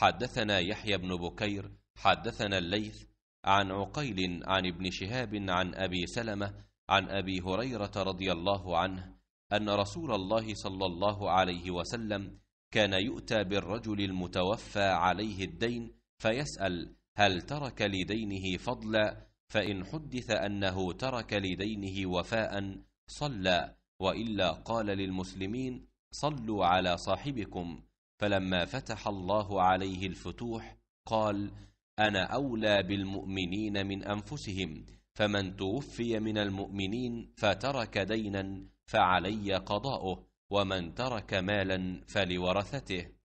حدثنا يحيى بن بكير حدثنا الليث عن عقيل عن ابن شهاب عن أبي سلمة عن أبي هريرة رضي الله عنه أن رسول الله صلى الله عليه وسلم كان يؤتى بالرجل المتوفى عليه الدين فيسأل هل ترك لدينه فضلا فإن حدث أنه ترك لدينه وفاء صلى وإلا قال للمسلمين صلوا على صاحبكم فلما فتح الله عليه الفتوح قال أنا أولى بالمؤمنين من أنفسهم فمن توفي من المؤمنين فترك دينا فعلي قضاؤه ومن ترك مالا فلورثته